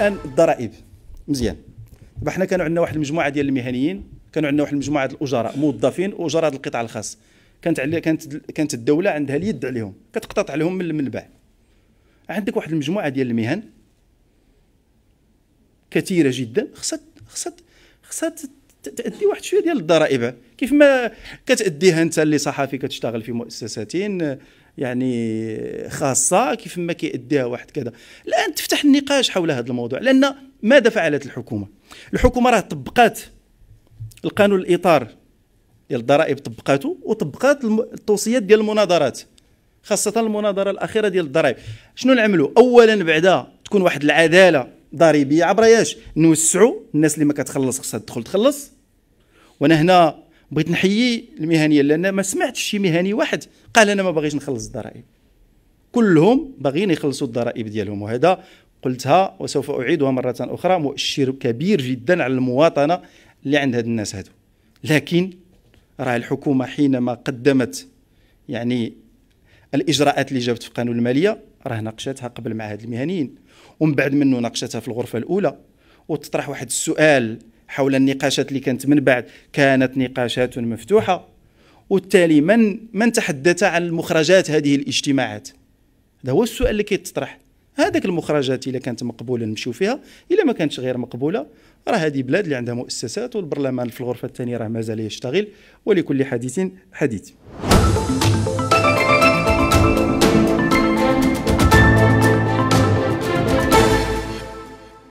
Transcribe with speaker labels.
Speaker 1: الان الضرائب مزيان دابا حنا كانوا عندنا واحد المجموعه ديال المهنيين كانوا عندنا واحد المجموعه ديال الاجراء موظفين اجراء القطاع الخاص كانت علي كانت كانت الدوله عندها اليد عليهم كتقطط عليهم من المنبع عندك واحد المجموعه ديال المهن كثيره جدا خصها خصها خصها تادي واحد شويه ديال الضرائب كيف ما كتاديها انت اللي صحفي كتشتغل في مؤسسات يعني خاصه كيف ما كيأديها واحد كذا الان تفتح النقاش حول هذا الموضوع لان ماذا فعلت الحكومه الحكومه راه طبقات القانون الاطار ديال الضرائب طبقاته وطبقات التوصيات ديال المناظرات خاصه المناظره الاخيره ديال الضرائب شنو نعملوا اولا بعدا تكون واحد العداله ضريبيه عبر ياش نوسعوا الناس اللي ما كتخلص خصها تدخل تخلص وانا هنا بغيت نحيي المهنيه لان ما سمعتش شي مهني واحد قال انا ما باغيش نخلص الضرائب كلهم باغيين يخلصوا الضرائب ديالهم وهذا قلتها وسوف اعيدها مره اخرى مؤشر كبير جدا على المواطنه اللي عند هاد الناس هادو لكن راه الحكومه حينما قدمت يعني الاجراءات اللي جابت في قانون الماليه راه ناقشتها قبل مع هاد المهنيين ومن بعد منه ناقشتها في الغرفه الاولى وتطرح واحد السؤال حول النقاشات اللي كانت من بعد كانت نقاشات مفتوحه وبالتالي من من تحدث عن مخرجات هذه الاجتماعات هذا هو السؤال اللي كيتطرح هذاك المخرجات اذا كانت مقبوله نمشيو فيها الا ما كانتش غير مقبوله راه هذه بلاد اللي عندها مؤسسات والبرلمان في الغرفه الثانيه راه مازال يشتغل ولكل حديث حديث